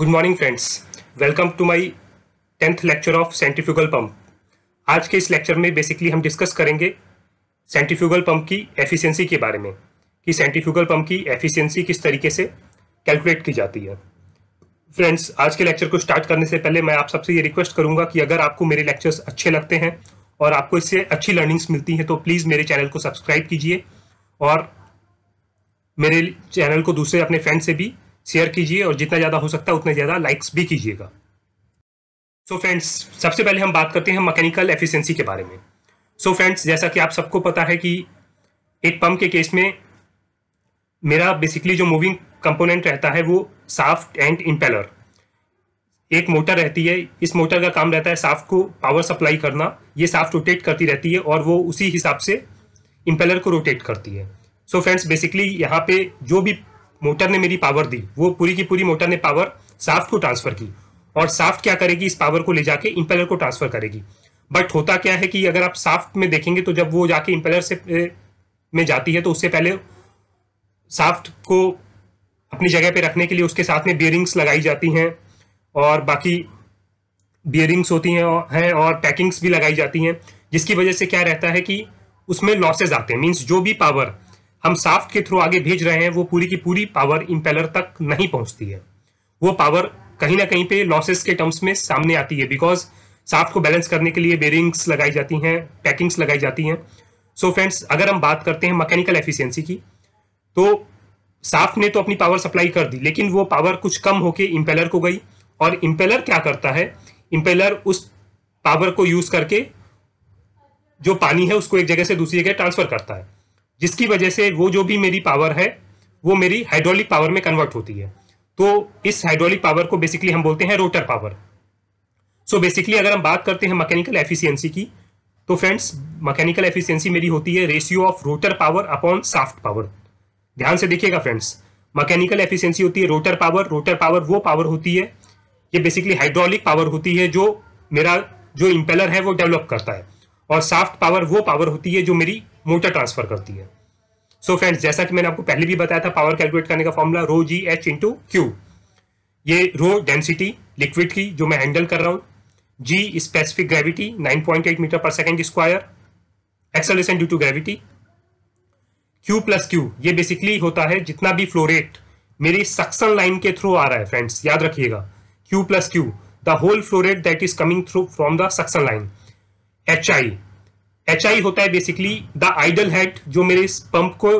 Good morning friends welcome to my tenth lecture of centrifugal pump आज के इस lecture में बेसिकली हम डिस्कस करेंगे सेंटिफ्यूगल पंप की एफिशिएंसी के बारे में कि सेंटिफ्यूगल पंप की एफिशिएंसी किस तरीके से कैलकुलेट की जाती है फ्रेंड्स आज के लेक्चर को स्टार्ट करने से पहले मैं आप सबसे ये रिक्वेस्ट करूँगा कि अगर आपको मेरे लेक्चर्स अच्छे लगते हैं और आपको इससे अच्छी लर्निंग्स मिलती हैं तो प्लीज़ मेरे चैनल को सब्सक्राइब कीजिए और मेरे चैनल को दूसरे अपने फ्रेंड से भी शेयर कीजिए और जितना ज़्यादा हो सकता है उतना ज़्यादा लाइक्स भी कीजिएगा सो फ्रेंड्स सबसे पहले हम बात करते हैं मैकेनिकल एफिशिएंसी के बारे में सो so फ्रेंड्स जैसा कि आप सबको पता है कि एक पंप के केस में मेरा बेसिकली जो मूविंग कंपोनेंट रहता है वो साफ्ट एंड इम्पेलर एक मोटर रहती है इस मोटर का काम रहता है साफ्ट को पावर सप्लाई करना ये साफ्ट रोटेट करती रहती है और वो उसी हिसाब से इम्पेलर को रोटेट करती है सो फ्रेंड्स बेसिकली यहाँ पे जो भी मोटर ने मेरी पावर दी वो पूरी की पूरी मोटर ने पावर साफ्ट को ट्रांसफर की और साफ्ट क्या करेगी इस पावर को ले जाके इंपेलर को ट्रांसफर करेगी बट होता क्या है कि अगर आप साफ्ट में देखेंगे तो जब वो जाके इम्पेलर से में जाती है तो उससे पहले साफ्ट को अपनी जगह पे रखने के लिए उसके साथ में बियरिंग्स लगाई जाती हैं और बाकी बियरिंग्स होती हैं और हैं और पैकिंग्स भी लगाई जाती हैं जिसकी वजह से क्या रहता है कि उसमें लॉसेज आते हैं मीन्स जो भी पावर हम साफ्ट के थ्रू आगे भेज रहे हैं वो पूरी की पूरी पावर इम्पेलर तक नहीं पहुंचती है वो पावर कहीं ना कहीं पे लॉसेस के टर्म्स में सामने आती है बिकॉज साफ्ट को बैलेंस करने के लिए बेरिंग्स लगाई जाती हैं पैकिंग्स लगाई जाती हैं सो so फ्रेंड्स अगर हम बात करते हैं मैकेनिकल एफिशिएंसी की तो साफ्ट ने तो अपनी पावर सप्लाई कर दी लेकिन वो पावर कुछ कम होके इम्पेलर को गई और इम्पेलर क्या करता है इम्पेलर उस पावर को यूज करके जो पानी है उसको एक जगह से दूसरी जगह ट्रांसफर करता है जिसकी वजह से वो जो भी मेरी पावर है वो मेरी हाइड्रोलिक पावर में कन्वर्ट होती है तो इस हाइड्रोलिक पावर को बेसिकली हम बोलते हैं रोटर पावर सो बेसिकली अगर हम बात करते हैं मैकेनिकल एफिशिएंसी की तो फ्रेंड्स मैकेनिकल एफिशिएंसी मेरी होती है ratio of rotor power upon shaft power ध्यान से देखिएगा फ्रेंड्स मैकेनिकल एफिशियंसी होती है रोटर पावर रोटर पावर वो पावर होती है ये बेसिकली हाइड्रोलिक पावर होती है जो मेरा जो इम्पेलर है वो डेवलप करता है और साफ्ट पावर वो पावर होती है जो मेरी मोटा ट्रांसफर करती है सो so फ्रेंड्स जैसा कि मैंने आपको पहले भी बताया था पावर कैलकुलेट करने का formula rho g H into Q ये रो डेंसिटी लिक्विड की जो मैं हैंडल कर रहा हूं जी स्पेसिफिक ग्रेविटी 9.8 मीटर पर second square acceleration due to gravity Q plus q ये बेसिकली होता है जितना भी फ्लोरेट मेरी सक्सन लाइन के थ्रू आ रहा है फ्रेंड्स याद रखिएगा Q plus q the whole flow rate that is coming through from the suction line H I H I होता है बेसिकली द आइडल हेड जो मेरे इस पंप को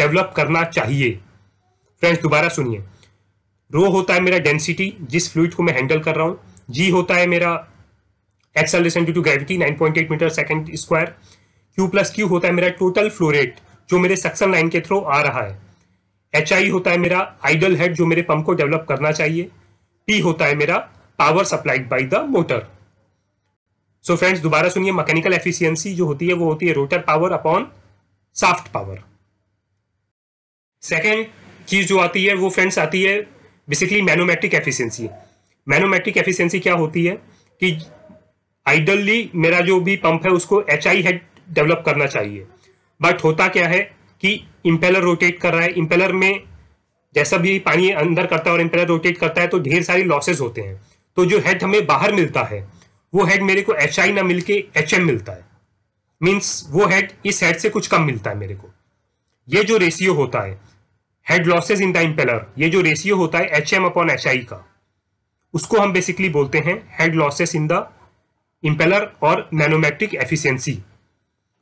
डेवलप करना चाहिए फ्रेंड्स दोबारा सुनिए रो होता है मेरा डेंसिटी जिस फ्लूड को मैं हैंडल कर रहा हूं जी होता है मेरा acceleration due to gravity 9.8 metre second square Q plus q होता है मेरा टोटल फ्लोरेट जो मेरे सक्सन लाइन के थ्रू आ रहा है एच आई होता है मेरा आइडल हेड जो मेरे पंप को डेवलप करना चाहिए पी होता है मेरा power supplied by the motor so friends दोबारा सुनिए मैकेनिकल एफिशिएंसी जो होती है वो होती है rotor power upon shaft power second चीज जो आती है वो फ्रेंड्स आती है basically manometric efficiency manometric efficiency क्या होती है कि आइडली मेरा जो भी पंप है उसको एच आई हेड डेवलप करना चाहिए बट होता क्या है कि इम्पेलर रोटेट कर रहा है इम्पेलर में जैसा भी पानी अंदर करता है और इम्पेलर रोटेट करता है तो ढेर सारी लॉसेज होते हैं तो जो हेड हमें बाहर मिलता है वो हेड मेरे को एच आई ना मिलके एच एम मिलता है मीन्स वो हेड इस हेड से कुछ कम मिलता है मेरे को ये जो रेशियो होता है head losses in the impeller ये जो रेशियो होता है H M upon H I का उसको हम बेसिकली बोलते हैं head losses in the impeller और मैनोमेट्रिक एफिशिएंसी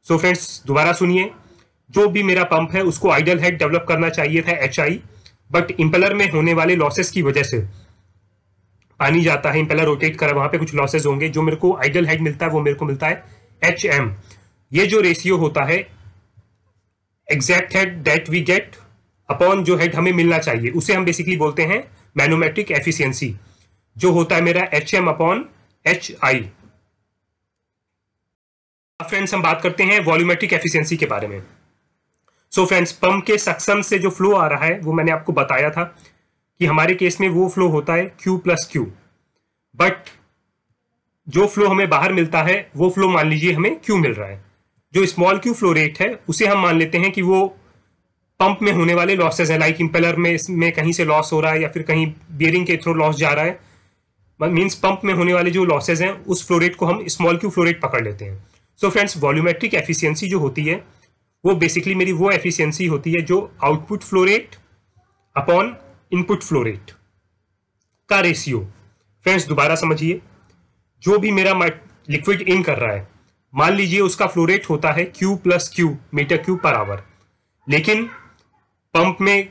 सो फ्रेंड्स दोबारा सुनिए जो भी मेरा पंप है उसको आइडल हेड डेवलप करना चाहिए था एच आई बट इम्पेलर में होने वाले लॉसेस की वजह से पानी जाता है इंपेलर रोटेट करा वहां पे कुछ लॉसेज होंगे जो मेरे को आइडल हेड मिलता है वो मेरे को मिलता है एच एम ये जो रेशियो होता है exact head that we get upon जो हेड हमें मिलना चाहिए उसे हम बेसिकली बोलते हैं मैनोमेट्रिक एफिशियंसी जो होता है मेरा H M upon H I friends हम बात करते हैं वॉल्यूमेट्रिक एफिशियंसी के बारे में सो फ्रेंड्स पंप के सक्सम से जो फ्लो आ रहा है वो मैंने आपको बताया था कि हमारे केस में वो फ्लो होता है क्यू प्लस क्यू बट जो फ्लो हमें बाहर मिलता है वो फ्लो मान लीजिए हमें क्यू मिल रहा है जो स्मॉल क्यू फ्लो रेट है उसे हम मान लेते हैं कि वो पंप में होने वाले लॉसेज है लाइक इंपेलर में इसमें कहीं से लॉस हो रहा है या फिर कहीं बियरिंग के थ्रू लॉस जा रहा है मीन्स पंप में होने वाले जो लॉसेज हैं उस फ्लोरेट को हम स्मॉल क्यू फ्लोरेट पकड़ लेते हैं सो फ्रेंड्स वॉल्यूमेट्रिक एफिशिएंसी जो होती है वो बेसिकली मेरी वो एफिशिएंसी होती है जो output flow rate upon input flow rate का रेशियो फ्रेंड्स दोबारा समझिए जो भी मेरा लिक्विड इन कर रहा है मान लीजिए उसका फ्लो रेट होता है Q plus q metre cube per hour लेकिन पंप में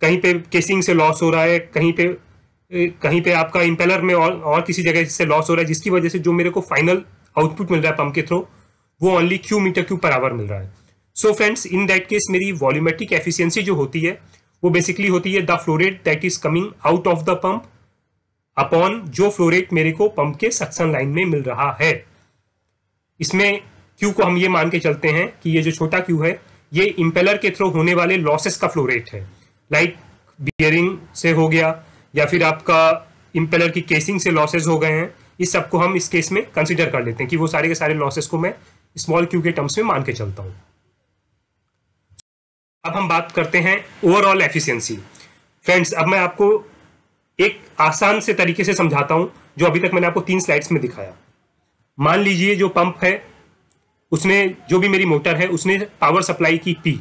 कहीं पे केसिंग से लॉस हो रहा है कहीं पे कहीं पे आपका इंपेलर में और और किसी जगह से लॉस हो रहा है जिसकी वजह से जो मेरे को फाइनल आउटपुट मिल रहा है पंप के थ्रू वो only Q metre cube per hour मिल रहा है so friends in that case मेरी वॉल्यूमेट्रिक एफिशिएंसी जो होती है वो बेसिकली होती है the flow rate that is coming out of the pump upon जो फ्लोरेट मेरे को पंप के सक्सन लाइन में मिल रहा है इसमें क्यू को हम ये मान के चलते हैं कि ये जो छोटा क्यू है ये इम्पेलर के थ्रू होने वाले लॉसेस का फ्लोरेट है लाइक बियरिंग से हो गया या फिर आपका इम्पेलर की केसिंग से लॉसेज हो गए हैं इस सबको हम इस केस में कंसिडर कर लेते हैं कि वो सारे के सारे लॉसेस को मैं स्मॉल क्यू के टर्म्स में मान के चलता हूँ अब हम बात करते हैं ओवरऑल एफिशिएंसी फ्रेंड्स अब मैं आपको एक आसान से तरीके से समझाता हूं जो अभी तक मैंने आपको तीन स्लाइड्स में दिखाया मान लीजिए जो पंप है उसने जो भी मेरी मोटर है उसने पावर सप्लाई की पी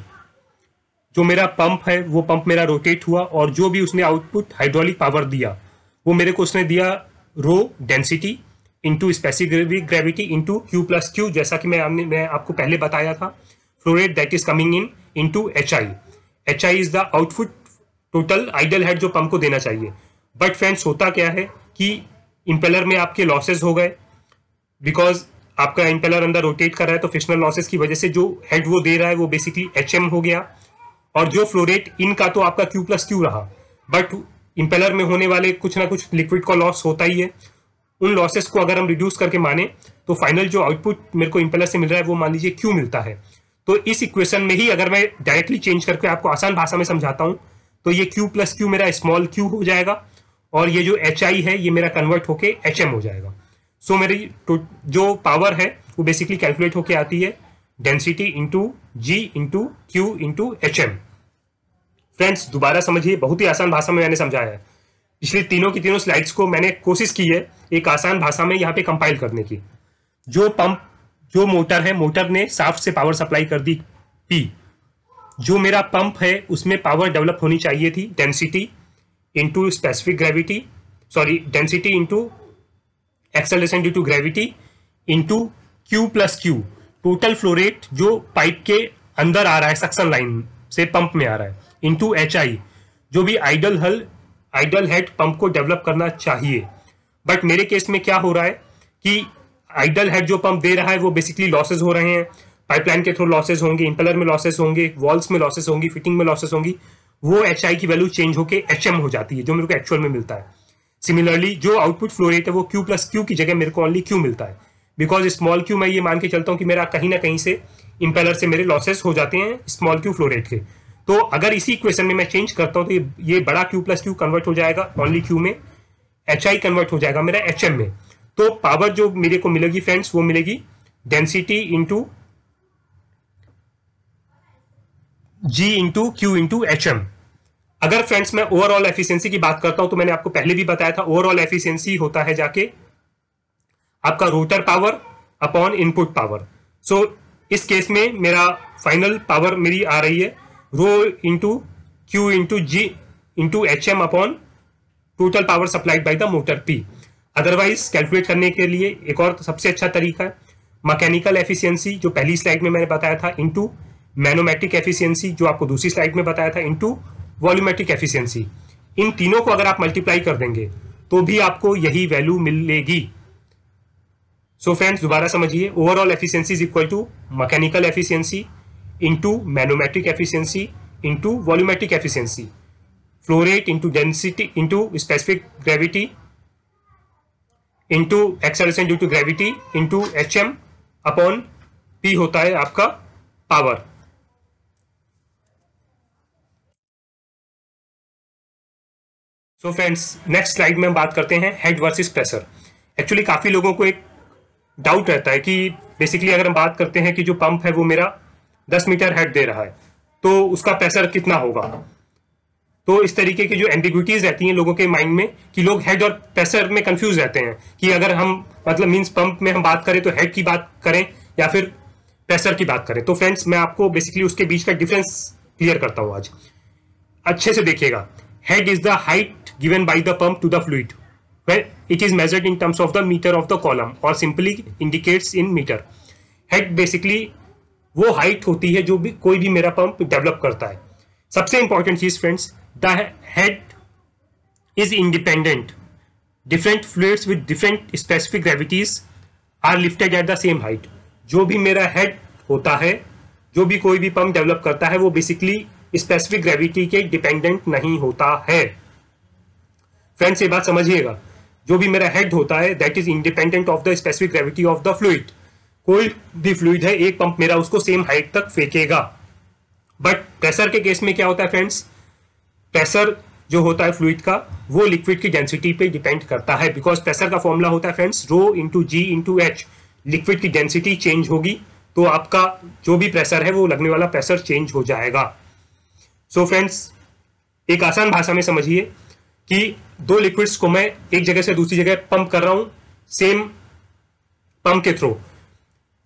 जो मेरा पंप है वो पंप मेरा रोटेट हुआ और जो भी उसने आउटपुट हाइड्रोलिक पावर दिया वो मेरे को उसने दिया rho density into specific gravity into Q plus q जैसा कि मैं, मैं आपको पहले बताया था flow rate that is coming in into H I H I is the output total ideal head जो पंप को देना चाहिए बट फ्रेंड्स होता क्या है कि इंपेलर में आपके लॉसेज हो गए बिकॉज आपका इंपेलर अंदर रोटेट कर रहा है तो फिशनल लॉसेस की वजह से जो हेड वो दे रहा है वो बेसिकली एच हो गया और जो फ्लोरेट इन का तो आपका क्यू प्लस क्यू रहा बट इंपेलर में होने वाले कुछ ना कुछ लिक्विड का लॉस होता ही है उन लॉसेस को अगर हम रिड्यूस करके माने तो फाइनल जो आउटपुट मेरे को इम्पेलर से मिल रहा है वो मान लीजिए क्यू मिलता है तो इस इक्वेशन में ही अगर मैं डायरेक्टली चेंज करके आपको आसान भाषा में समझाता हूँ तो ये क्यू प्लस क्यू मेरा स्मॉल क्यू हो जाएगा और ये जो एच आई है ये मेरा कन्वर्ट होके एच hm एम हो जाएगा सो so, मेरी तो जो पावर है वो बेसिकली कैलकुलेट होके आती है density into G into Q into H M friends दोबारा समझिए बहुत ही आसान भाषा में मैंने समझाया है पिछले तीनों की तीनों स्लाइड्स को मैंने कोशिश की है एक आसान भाषा में यहाँ पे कंपाइल करने की जो पंप जो मोटर है मोटर ने साफ से पावर सप्लाई कर दी पी जो मेरा पंप है उसमें पावर डेवलप होनी चाहिए थी density into specific gravity sorry density into acceleration due to gravity into Q plus Q total flow rate जो पाइप के अंदर आ रहा है सक्सन लाइन से पंप में आ रहा है इंटू एच आई जो भी आइडल हल आइडल हेड पंप को डेवलप करना चाहिए बट मेरे केस में क्या हो रहा है कि आइडल हेड जो पंप दे रहा है वो बेसिकली लॉसेज हो रहे हैं पाइपलाइन के थ्रू लॉसेज होंगे इंपलर में लॉसेज होंगे वॉल्स में लॉसेज होंगी फिटिंग में लॉसेज होंगी वो एच की वैल्यू चेंज होकर एच हो जाती है जो मेरे को एक्चुअल में मिलता है सिमिलरली जो आउटपुट फ्लो रेट है वो क्यू प्लस क्यू की जगह मेरे को ओनली क्यू मिलता है बिकॉज स्मॉल क्यू मैं ये मान के चलता हूँ कि मेरा कहीं ना कहीं से इंपेलर से मेरे लॉसेस हो जाते हैं स्मॉल क्यू फ्लो रेट के तो अगर इसी इक्वेशन में मैं चेंज करता हूँ तो ये ये बड़ा क्यू प्लस क्यू कन्वर्ट हो जाएगा ओनली क्यू में एच आई कन्वर्ट हो जाएगा मेरा एच एम में तो पावर जो मेरे को मिलेगी फ्रेंड्स वो मिलेगी density into G into Q into H M अगर फ्रेंड्स मैं ओवरऑल एफिशिएंसी की बात करता हूं तो मैंने आपको पहले भी बताया था ओवरऑल एफिशिएंसी होता है जाके आपका rotor power upon input power so इस केस में मेरा फाइनल पावर मेरी आ रही है rho into Q into G into H M upon total power supplied by the motor P otherwise calculate करने के लिए एक और तो सबसे अच्छा तरीका है मकैनिकल एफिशिएंसी जो पहली स्लाइड में मैंने बताया था इनटू मैनोमेट्रिक एफिशिएंसी जो आपको दूसरी स्लाइड में बताया था इनटू वॉल्यूमेट्रिक एफिशिएंसी इन तीनों को अगर आप मल्टीप्लाई कर देंगे तो भी आपको यही वैल्यू मिलेगी सो फ्रेंड्स दोबारा समझिए overall efficiency is equal to mechanical efficiency into manometric efficiency into volumetric efficiency flow rate into density into specific gravity into acceleration due to gravity into H M upon P होता है आपका power so friends next slide में हम बात करते हैं head versus pressure actually काफ़ी लोगों को एक डाउट रहता है कि बेसिकली अगर हम बात करते हैं कि जो पंप है वो मेरा 10 मीटर हेड दे रहा है तो उसका प्रेशर कितना होगा तो इस तरीके की जो एम्बिग्यूटीज रहती हैं लोगों के माइंड में कि लोग हेड और प्रेशर में कंफ्यूज रहते हैं कि अगर हम मतलब मीन्स पंप में हम बात करें तो हेड की बात करें या फिर प्रेशर की बात करें तो फ्रेंड्स मैं आपको बेसिकली उसके बीच का डिफरेंस क्लियर करता हूँ आज अच्छे से देखिएगा head is the height given by the pump to the fluid well it is measured in terms of the meter of the column और simply indicates in meter head basically वो height होती है जो भी कोई भी मेरा पंप डेवलप करता है सबसे इंपॉर्टेंट चीज friends the head is independent. Different fluids with different specific gravities are lifted at the same height. जो भी मेरा हेड होता है जो भी कोई भी पंप डेवलप करता है वो बेसिकली स्पेसिफिक ग्रेविटी के डिपेंडेंट नहीं होता है फ्रेंड्स ये बात समझिएगा जो भी मेरा हेड होता है that is independent of the specific gravity of the fluid कोई भी फ्लूड है एक पंप मेरा उसको सेम हाइट तक फेंकेगा बट प्रेशर के केस में क्या होता है फ्रेंड्स प्रेशर जो होता है फ्लूड का वो लिक्विड की डेंसिटी पे डिपेंड करता है बिकॉज प्रेशर का फॉर्मूला होता है friends rho into G into H liquid की डेंसिटी चेंज होगी तो आपका जो भी प्रेशर है वो लगने वाला प्रेशर चेंज हो जाएगा सो so फ्रेंड्स एक आसान भाषा में समझिए कि दो लिक्विड्स को मैं एक जगह से दूसरी जगह पंप कर रहा हूं सेम पंप के थ्रू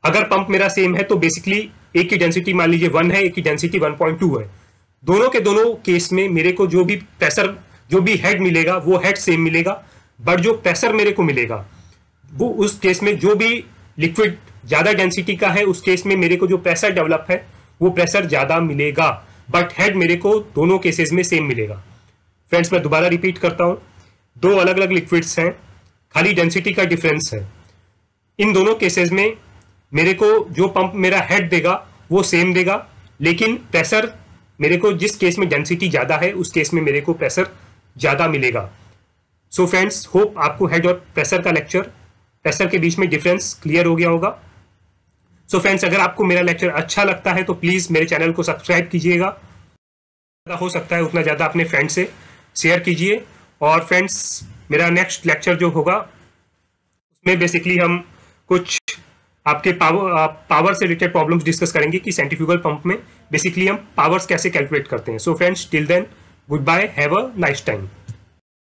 अगर पंप मेरा सेम है तो बेसिकली एक की डेंसिटी मान लीजिए वन है एक की डेंसिटी टू है दोनों के दोनों केस में मेरे को जो भी प्रेशर जो भी हेड मिलेगा वो हेड सेम मिलेगा बट जो प्रेशर मेरे को मिलेगा वो उस केस में जो भी लिक्विड ज़्यादा डेंसिटी का है उस केस में मेरे को जो प्रेशर डेवलप है वो प्रेशर ज़्यादा मिलेगा बट हेड मेरे को दोनों केसेस में सेम मिलेगा फ्रेंड्स मैं दोबारा रिपीट करता हूँ दो अलग अलग लिक्विड्स हैं खाली डेंसिटी का डिफरेंस है इन दोनों केसेस में मेरे को जो पंप मेरा हेड देगा वो सेम देगा लेकिन प्रेशर मेरे को जिस केस में डेंसिटी ज़्यादा है उस केस में मेरे को प्रेशर ज़्यादा मिलेगा सो फ्रेंड्स होप आपको हेड और प्रेशर का लेक्चर प्रेशर के बीच में डिफरेंस क्लियर हो गया होगा सो so फ्रेंड्स अगर आपको मेरा लेक्चर अच्छा लगता है तो प्लीज़ मेरे चैनल को सब्सक्राइब कीजिएगा ज़्यादा हो सकता है उतना ज़्यादा अपने फ्रेंड से शेयर कीजिए और फ्रेंड्स मेरा नेक्स्ट लेक्चर जो होगा उसमें बेसिकली हम कुछ आपके पावर पावर से रिलेटेड प्रॉब्लम्स डिस्कस करेंगे कि सेंटिफ्यूगल पंप में बेसिकली हम पावर्स कैसे कैलकुलेट करते हैं so friends till then goodbye have a nice time